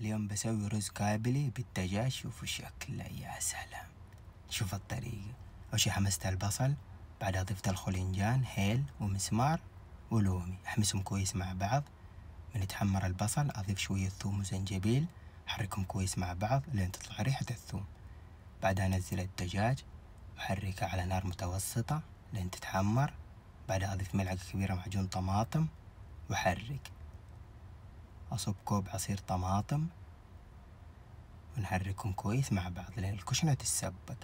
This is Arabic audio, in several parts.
اليوم بسوي رز كابلي بالدجاج شوفوا شكله يا سلام شوف الطريقة أول شي حمست البصل بعدها ضفت الخلنجان هيل ومسمار ولومي أحمسهم كويس مع بعض من يتحمر البصل أضيف شوية ثوم وزنجبيل أحركهم كويس مع بعض لين تطلع ريحة الثوم بعدها أنزل الدجاج وأحركه على نار متوسطة لين تتحمر بعدها أضيف ملعقة كبيرة معجون طماطم وأحرك أصب كوب عصير طماطم ونحركهم كويس مع بعض لأن الكشنة تتسبك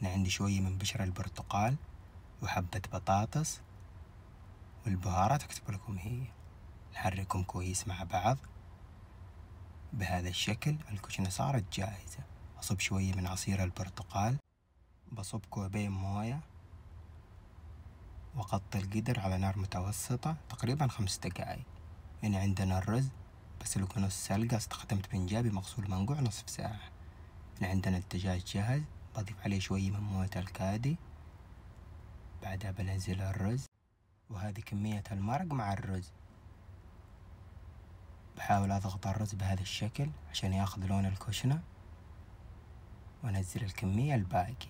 أنا عندي شوية من بشر البرتقال وحبة بطاطس والبهارات أكتب لكم هي نحركهم كويس مع بعض بهذا الشكل الكشنة صارت جاهزة أصب شوية من عصير البرتقال بصب كوبين موية وأغطي القدر على نار متوسطة تقريبا خمس دقايق هنا عندنا الرز أغسل نص سلقة استخدمت بنجابي مغسول منقوع نصف ساعة هنا عندنا الدجاج جاهز بضيف عليه شوية من موية الكادي بعدها بنزل الرز وهذه كمية المرق مع الرز بحاول أضغط الرز بهذا الشكل عشان ياخذ لون الكشنة وأنزل الكمية الباقي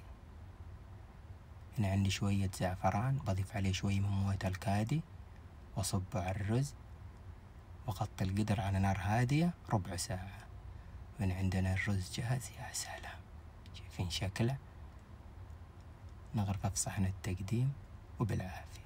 هنا عندي شوية زعفران بضيف عليه شوية من موية الكادي وأصبه على الرز وغطي القدر على نار هادية ربع ساعة من عندنا الرز جاهز يا سلام شايفين شكله نغرفه في صحن التقديم وبالعافية